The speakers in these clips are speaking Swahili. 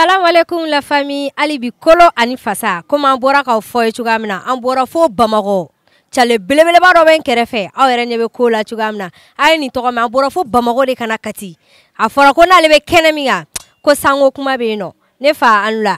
alaikum la famille Alibi Kolo ani Fasa comme an bɔra k'aw fɔ ye cogoya min na an bɔra fo Bamakɔ cale belebeleba dɔ bɛ n kɛrɛfɛ aw yɛrɛ ɲɛ bɛ kola la cogoya min na a ye nin tɔgɔ mɛn an bɔra fo Bamakɔ de kana Kati a fɔra ko n'ale bɛ kɛnɛ min ko sango kuma be yen nɔ ne fa an la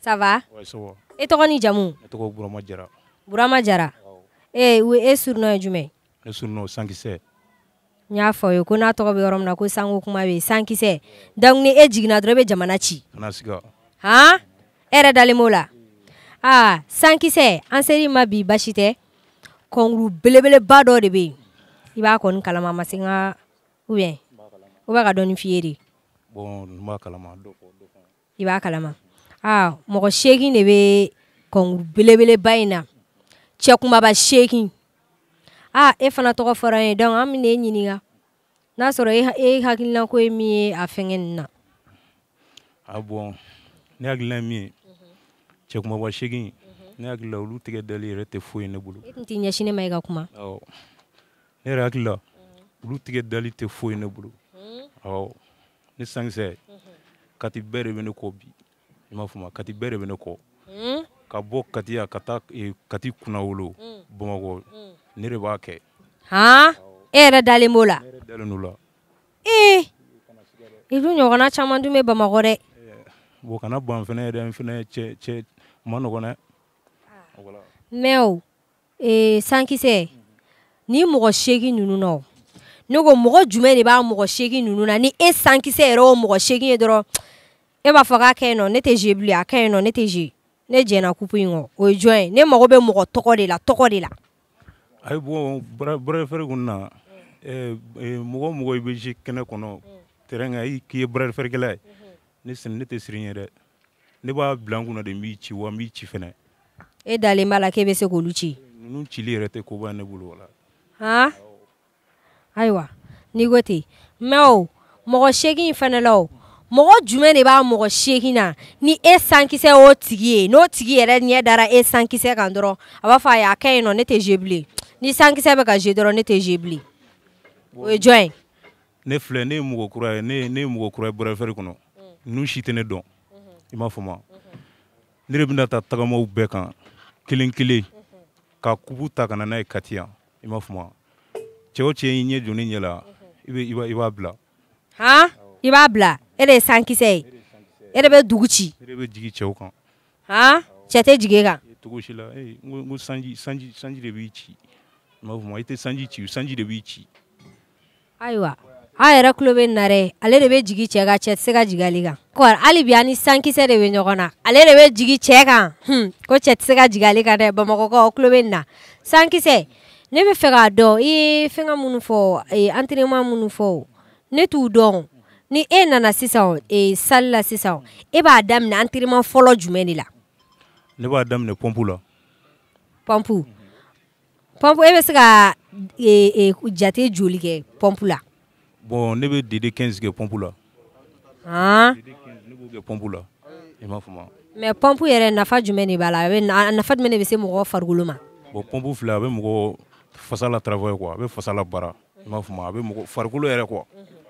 ça va i e tɔgɔ ni jamu e Burama Jara Burama Jara e surunɔ ye jumɛn ne surunɔ Sankisɛ n y'a fɔ ye ko n'a tɔgɔ bɛ yɔrɔ min na ko sanko kuma bɛ yen sankisɛ donc ni e jiginna dɔrɔn i bɛ jamana ci han e yɛrɛ dalen b'o la aa sankisɛ an ser'i ma bi basi tɛ kɔnkuru belebeleba dɔ de bɛ yen i b'a kɔni kalama a ma se n ka ou bien o bɛ ka dɔɔni f'i ye de bon n b'a kalama dɔ fɔ dɔ fɔ i b'a kalama aa mɔgɔ seegin de bɛ kɔnkuru belebeleba in na cɛ kumaba seegin a ah, e fana tɔgɔ fɔra ye dɔnku an bɛna e ɲininka n'a sɔrɔ e, e hakilina ko ye min ye a fɛngɛ nin na. a bɔn ne hakilina ye min ye cɛkumaba seegin ne hakilila olu tɛgɛ dali yɛrɛ tɛ foyi ye ne bolo. e tun tɛ ɲɛsin ne ma i e ka kuma. awɔ ne yɛrɛ hakilila olu tɛgɛ dali tɛ foyi ye ne bolo awɔ ne sankisɛ kati bɛɛ de bɛ ne kɔ bi i m'a faamu kati bɛɛ de bɛ ne kɔ hmm? ka bɔ kati yan ka taa ee, kati kunnawolo hmm. bamakɔ. Hmm ne de eh, eh. e b'a kɛ han e yɛrɛ dalen b'o la dalen do la ee i dun ɲɔgɔnna caman dun bɛ bamakɔ dɛ bon kana ban fɛnɛ yɛrɛ n fɛnɛ cɛ cɛ ma nɔgɔn dɛ mɛ o ee sankisɛ ni mɔgɔ seegin ninnu na o ne ko mɔgɔ jumɛn de b'a mɔgɔ seegin ninnu na ni e sankisɛ yɛrɛ o mɔgɔ seegin ye dɔrɔn e b'a fɔ k'a ka ɲi nɔ ne tɛ ze bilen a ka ɲi nɔ ne tɛ ze ne jɛnna kupu in kɔ o ye jɔn ye ne mago bɛ mɔgɔ tɔgɔ de la tɔgɔ de la a ye bɔ bɛrɛfɛri kun na mm. mɔgɔ mɔgɔ i bɛ ji kɛnɛ kɔnɔ mm. tɛrɛn kan k'i ye bɛrɛfɛrikɛla ye mm-hmm. ne sini ne tɛ siri ye dɛ ne b'a bila kunna de b'i ci wa n b'i ci fɛnɛ e dalen b'a la k'e bɛ se k'olu ci ninnu cili yɛrɛ tɛ koba ne bolo wala han ayiwa n'i ko ten mɛ o mɔgɔ seegin fɛnɛ la o mɔgɔ jumɛn de b'a mɔgɔ seegin na ni e sankisɛ o tigi ye n'o tigi yɛrɛ ɲɛ dara e sankisɛ kan dɔrɔn a b'a fɔ a y'a kɛ yen nɔ ne tɛ ze bilen ni sankisɛ mm. mm-hmm. mm-hmm. bɛ mm-hmm. ka ze dɔrɔn ne tɛ je bilen o ye jɔn ye ne filɛ ne ye mɔgɔ kura ye ne ye mɔgɔ kura ye bɔrɛfɛri kɔnɔ nu si tɛ ne dɔn i m'a faamu ne de bena ta tagamaw bɛɛ kan kelen kelen ka kubu ta kana na n'a ye kati yan i m'a faamu cɛ o cɛ i ɲɛ joni ɲɛla i bɛ i b'a bila han i b'a bila e de ye sankisɛ ye e de bɛ dugu ci e de bɛ jigin cɛw kan han cɛ tɛ jigi e kan cogo si la n ko sanji sanji sanji de b'i ci n b'a fɔ sanji ci sanji de b'i ci ayiwa an nare ale de jigi cɛ kan cɛ tɛ se ka jigin ale kan kɔri sankisɛ de bɛ ɲɔgɔn na ale de jigi cɛ kan hun ko cɛ tɛ se ka jigin ale kan dɛ bamakɔkaw ne bɛ fɛ k'a i ye fɛngɛ minnu fɔ entraînement minnu fɔ ne t'u dɔn ni e nana sisan e salle la sisan e b'a daminɛ entraînement fɔlɔ jumɛn de la ne b'a daminɛ pɔnpu la pɔnpu pɔnpu e bɛ se ka e, e, jate joli kɛ pɔnpu la. bɔn ne bɛ dede kɛnzi kɛ pɔnpu la. han. ne b'o kɛ la i m'a faamu. mɛ pɔnpu yɛrɛ nafa jumɛn de b'a la a bɛ a nafa jumɛn de bɛ se mɔgɔ farikolo ma. bɔn pɔnpu filɛ a bɛ mɔgɔ fasa la travail quoi a bɛ fasa la baara i m'a faamu a bɛ mɔgɔ farikolo yɛrɛ quoi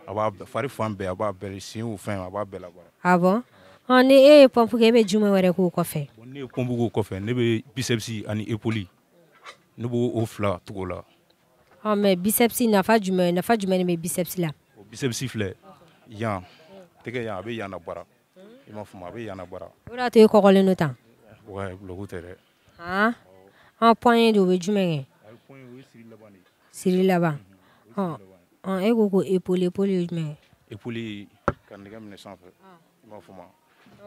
a b'a fari fan bɛɛ a b'a bɛɛ o fɛn a b'a bɛɛ la a bɔn hɔn ni e ye pɔnpu kɛ e bɛ jumɛn wɛrɛ k'o kɔfɛ. ne ye pɔnpu k'o kɔfɛ ne bɛ biceps ani epoli ne b'o fila tugu la mɛ bisɛpsi nafa jumɛn nafa jumɛn de bɛ bisɛpsi la o bisɛpsi filɛ yan tɛgɛ yan a bɛ yan bara i m'a a bɛ yan bara o de y'a to e kɔkɔlen tan ah, ouais tɛ dɛ han an pɔɲɛ de o bɛ jumɛn kɛ siri laban e ko ko epole epole ye jumɛn ye epole ka nɛgɛ minɛ sanfɛ i m'a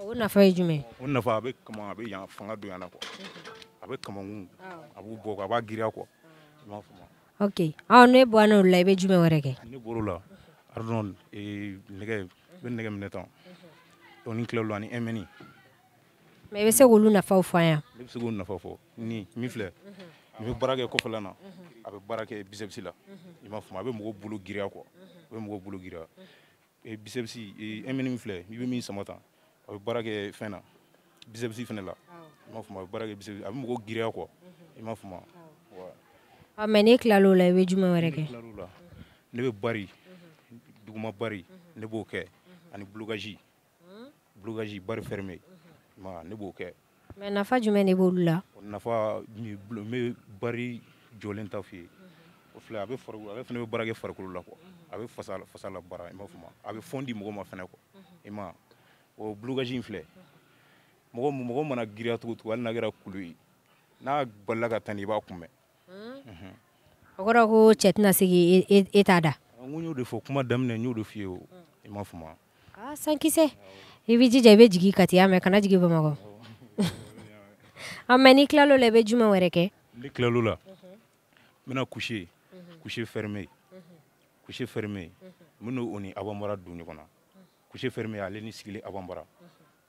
o nafa ye jumɛn o nafa a bɛ ah, a bɛ yan fanga don yan na a bɛ kamakun a ah, b'u bɔ a b'a giriya kɔ i m'a faamu. ok ɔ ne bɔra n'olu a bɛ baara kɛ la i a bɛ mɔgɔw bolo i bɛ min sama a bɛ baara kɛ bisabisi fana la i mhm. ah, mhm. m'a faamu baara kɛ bisabisi a bɛ mɔgɔw giriya kuwa i m'a faamu wa mɛ ne tilal'o la i bɛ jumɛn wɛrɛ kɛ ne tilal'o la ne bɛ bari duguma bari ne b'o kɛ ani blocage hmm? blocage bari fermé mhm. m'a ne b'o kɛ mɛ nafa jumɛn de b'olu la nafa n bɛ bari jɔlen ta f'i ye o filɛ a bɛ farikolo ale fana bɛ baara kɛ farikolo la kuwa a bɛ fasa fasa la baara i m'a faamu a bɛ fɔn di mɔgɔ ma fana kuwa i ma o blocage in filɛ mogo mogo mana giriya cogo cogo hali nagera kulu ye n'a balila ka tani i b'a kunbɛn o kɔrɔ ko cɛ tɛna segi e t'a da n ko y'o de fɔ kuma daminɛ n y'o de f'i ye o mm. i m'a faamu a ah, sankisɛ i b'i jija i bɛ jigin ka tiya kana jigi bamakɔ a mɛ n'i tilal'o la i bɛ jumɛn wɛrɛ kɛ n'i tilal'o la n mm-hmm. bɛna coucher mm-hmm. fermé coucher mm-hmm. fermé n bɛ ni abanbara don ɲɔgɔn na coucher fermé ale ni sigili abanbara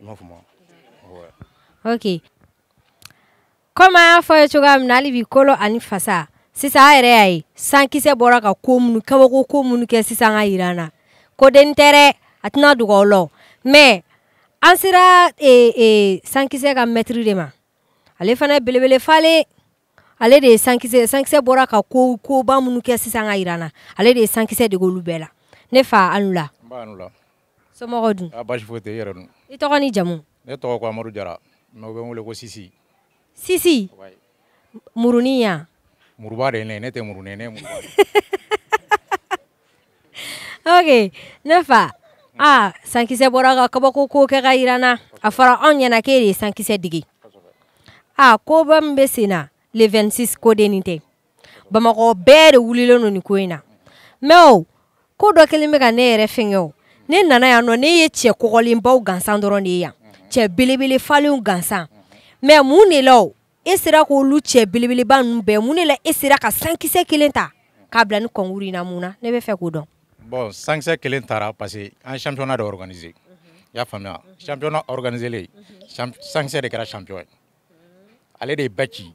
mouvement. Ouais. Ok. y'a fɔ ye cogoya min na hali bi kolo ani fasa sisan a yɛrɛ y'a ye sankisɛ bɔra ka ko minnu kabako ko minnu kɛ sisan ka yira na ko denni tɛ a tɛna mɛ an sera sankisɛ ka mɛtiri de ma ale fana belebele falen ale de ye sankisɛ sankisɛ bɔra ka ko koba minnu kɛ sisan ka yira na ale de ye sankisɛ dege olu bɛɛ la ne fa N ba somɔgɔw dun a basi foyi tɛ i yɛrɛ dun i tɔgɔ ni jamu ne tɔgɔ ko amadu jara mɛ u bɛ n wele ko sisi sisi muruni ya muruba de ne ne tɛ murune ne muruba ok ne fa a sankisɛ bɔra ka kabako ko kɛ ka yiranna a fɔra anw ɲɛna k'e de ye sankisɛ digi a koba min bɛ sen na le 26 ko de nin tɛ bamakɔ bɛɛ de wulilen don nin ko in na o ko dɔ kelen bɛ ka ne yɛrɛ fɛngɛ o ne nana yan nɔ ne ye cɛ kɔgɔlenbaw gansan dɔrɔn de ye yan mhm. cɛ belebele falenw gansan mɛ mun de la o e sera k'olu cɛ belebeleba ninnu bɛɛ mun de la e sera ka sankisɛ kelen ta k'a bila ni kɔnkuru in na mun na ne bɛ fɛ k'o dɔn. bon sankisɛ kelen tara parce que an ye championnat de organise mhm. i y'a faamuya mhm. championnat organisé le sankisɛ de kɛra champion ye ale de ye bɛɛ ci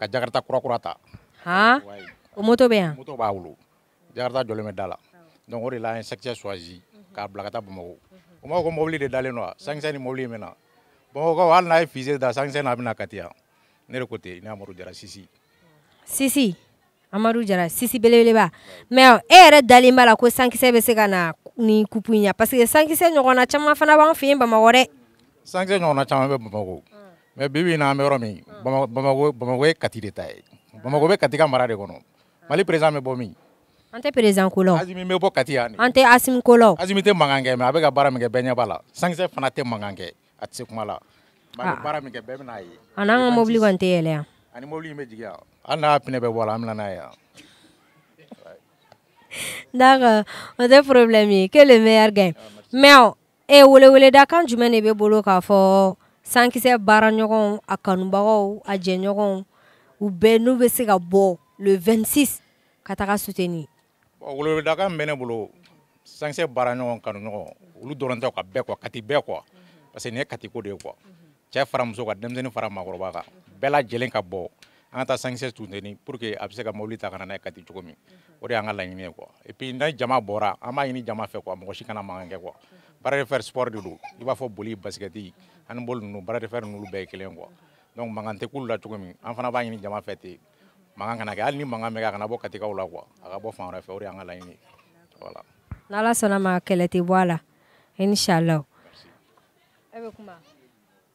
ka jakarita kurakura ta. han o moto bɛ yan. moto b'a wolo jakarita jɔlen bɛ da la donc o de la an ye sankisɛ choisi k'a bila ka taa bamakɔ o m'a fɔ ko mobili de dalen don wa sankisɛ ni mobili in bɛ na bamakɔkaw hali n'a ye fise da sankisɛ n'a bɛna kati yan ne de ko ten ne amadu jara sisi sisi amadu jara sisi belebeleba mɛ e yɛrɛ dalen b'a la ko sankisɛ bɛ se ka na ni kupu in ya parce que sankisɛ ɲɔgɔnna caman fana b'an fɛ yen bamakɔ dɛ sankisɛ ɲɔgɔnna caman bɛ bamakɔ mɛ bibi in na an bɛ yɔrɔ min bamakɔ ye kati de ta ye bamakɔ bɛ kati ka mara de kɔnɔ mali perezan bɛ bɔ min an tɛ perezan ko la o azimi bɛ bɔ kati yan de an tɛ asimi ko la azimi tɛ mankan kɛ mɛ a bɛ ka baara min kɛ bɛɛ ɲɛ b'a la sankisɛ fana tɛ mankan kɛ a tɛ se kuma la ah. mɛ a bɛ baara min kɛ bɛɛ bɛ n'a ye a n'an ka mobili kɔni tɛ yɛlɛ yan ani mobili in bɛ jigin yan hali n'a pinɛ bɛɛ bɔ an bɛ na n'a ye yan d'accord o tɛ problème ye que le meilleur gagne mais e kan jumɛn ne be bolo k'a fɔ sankisɛ baaraɲɔgɔnw a kanubagaw a jɛɲɔgɔnw u bɛɛ n'u bɛ se ka bɔ le 26 ka taga soutenir weleweledakan min bɛ ne bolo sankisɛ baara ɲɔgɔn kanu ɲɔgɔn olu dɔrɔn tɛ ka bɛɛ kuwa kati bɛɛ kuwa parce que nin ye katiko de ye kuwa cɛ fara muso kan denmisɛnnin fara maakɔrɔba kan bɛɛ lajɛlen ka bɔ an ka taa sankisɛ tunteni pour que a bɛ se ka mobili ta ka na n'a ye kati cogo min o de y'an ka laɲini ye kuwa et puis ni jama bɔra an b'a ɲini jama fɛ kuwa mɔgɔ si kana mankan kɛ kuwa baara de faire sport de don i b'a fɔ boli basikɛti handball ninnu baara de faire ninnu bɛɛ ye kelen kuwa donc mankan tɛ k'olu la cogo min an fana b'a ɲini jama fɛ ten mankan kana kɛ hali ni mankan kana bɔ katikaw la kuwa a ka bɔ fan wɛrɛ fɛ o de y'an ka laɲini voilà n'ala sɔnna ma kɛlɛ tɛ bɔ a la inshallah e bɛ kuma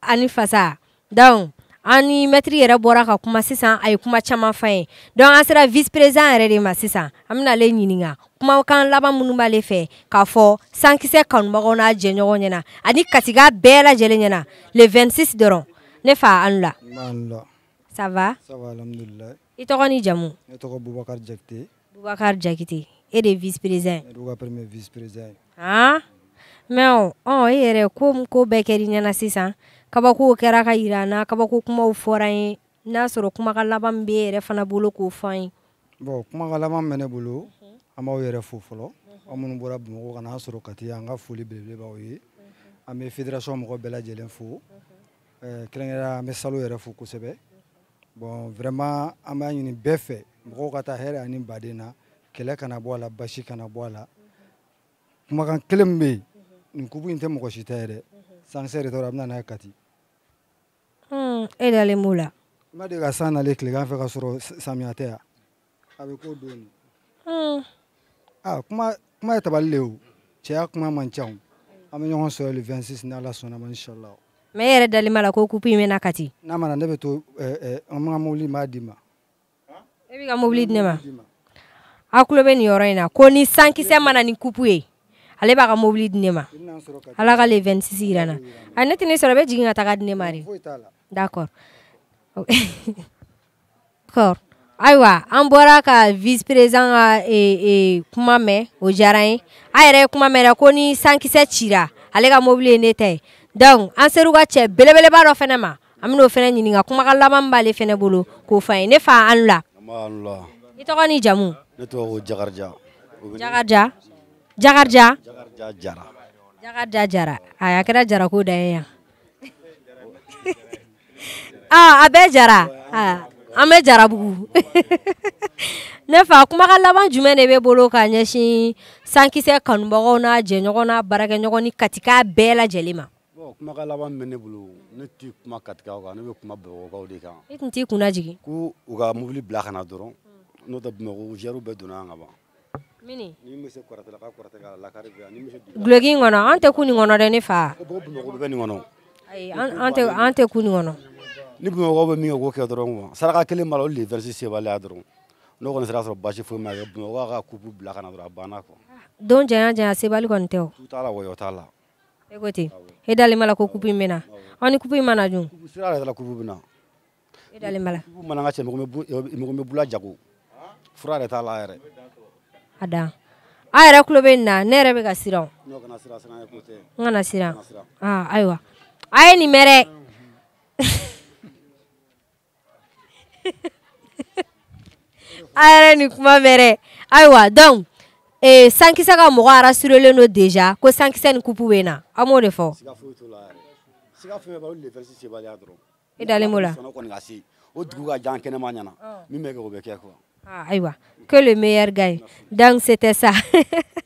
ani fasa donc ani ni mɛtiri yɛrɛ bɔra ka kuma sisan a ye kuma caman fa ye donc an sera vice président yɛrɛ de ma sisan an bɛna ale ɲininka kumakan laban minnu b'ale fɛ k'a fɔ sankisɛ kanubagaw n'a jɛɲɔgɔn ɲɛna ani katiga bɛɛ lajɛlen ɲɛna le 26 dɔrɔn ne fa an la Ça va Ça va, alhamdulillah. I tɔgɔ ni jamu Ne tɔgɔ Bubakar Jakite. Bubakar Jakite. E de vice-président Ne duka premier vice-président Han Mais o, oh, ɔn oh, e yɛrɛ ko ko bɛɛ kɛr'i ɲɛna sisan kabakow kɛra ka yira na kabako kumaw fɔra an ye n'a sɔrɔ kumakan laban min b'e yɛrɛ fana bolo k'o fɔ an ye. Bon kumakan laban min bɛ ne bolo an b'aw yɛrɛ fo fɔlɔ aw minnu bɔra Bamakɔ ka n'an sɔrɔ Kati yan an ka foli belebele b'aw ye an bɛ fédération mɔgɔ bɛɛ lajɛlen fo kɛrɛnkɛrɛnnenya la an bɛ Salo yɛrɛ fo kosɛbɛ bon vraiment an b'a ɲini bɛɛ fɛ mɔgɔw ka taa hɛrɛ ani baden na kɛlɛ kana bɔ a la basi kana bɔ a la kumakan kelen min bɛ yen nin kubu in tɛ mɔgɔ si ta ye dɛ sankisɛ de tɔɔrɔ a bɛ na n'a ye kati hmm, e dalen b'o la n ma deli ka san nalen tilegan fɛ ka sɔrɔ samiya tɛ yan a bɛ k'o don nin hmm. a kuma kuma ye tabali le ye o cɛya kuma man ca o an bɛ ɲɔgɔn sɔrɔ le 26 ni ala sɔnna ma inshallah mɛ e yɛrɛ dalen b'a la ko kupu in bɛna kati n'a mana ne bɛ to eh, eh, an mobili b'a di ma e b'i ka mobili di ne ma a tulo bɛ nin yɔrɔ in na ko ni sankisɛ mana ni kupu ye ale b'a ka mobili di ne ma ala ka le 26 yira a ne tɛ ne sɔrɔ bɛ jigin ka taga di ne ma de d'accord ayiwa an bɔra ka vice président ka eh, kuma mɛn o diyara ye a yɛrɛ kuma mɛn ko ni sankisɛ cira ale ka mobili ye ne ta ye donc an ser'u ka cɛ belebeleba dɔ fɛnɛ ma an ben'o fɛnɛ ɲininga kumaka laban b'ale fɛnɛ bolo k'o fa ye ah, ah, ne fa an la i tɔgɔ ni jamu ne tɔgɔ ko jakarija jakarija jakarija jara jakarija jara a kɛra jara da ye yan a bɛɛ jara an bɛ jarabugu ne fa kumaka laban jumɛn de bɛ bolo ka ɲɛsin sankisɛ kanubagaw n'a jɛɲɔgɔn n'a baarakɛɲɔgɔn ni katika bɛɛ lajɛle ma kumakan laban min ne bolo ne t'i kuma katikaw kan ne bɛ kuma bamakɔkaw de kan i e tun t'i kun najigi ko u ka mobili bila kana dɔrɔn n'o tɛ bamakɔ zɛriw bɛɛ donna yan ka ban mini ni bɛ se kɔrɔtɛlaka kɔrɔtɛka lakari bɛ ni bɛ se kɔnɔ an tɛ ku nin kɔnɔ dɛ ne fa ko bamakɔ bɛ kɛ nin kɔnɔ ayi an tɛ ku nin kɔnɔ ni bamakɔ bɛ min kɛ k'o kɛ dɔrɔn saraka kelen b'a la olu de versi sebaliya dɔrɔn n'o kɔni sera sɔrɔ basi foyi ma kɛ bamakɔ ka kupu bila kana dɔrɔn a banna quoi ah, don janya janya sebali kɔni tɛ o t'a la wɔyɔ t'a la e ko ten e dalen b'a la ko kupu in bɛ na aw mana dun sira yɛrɛ la kupu bɛ na e dalen la kupu mana n ka cɛ mɔgɔ bula jago fura yɛrɛ t'a la yɛrɛ a dan a yɛrɛ tulo bɛ nin na ne yɛrɛ bɛ Ngana sira. n kana ah, siran ayiwa a ye nin mɛrɛ a yɛrɛ nin kuma mere. ayiwa donc Et sankisɛ ka mɔgɔ le deja ko sankisɛ ni kupu bɛ de e eh. e o que le meilleur gagne donc c'était ça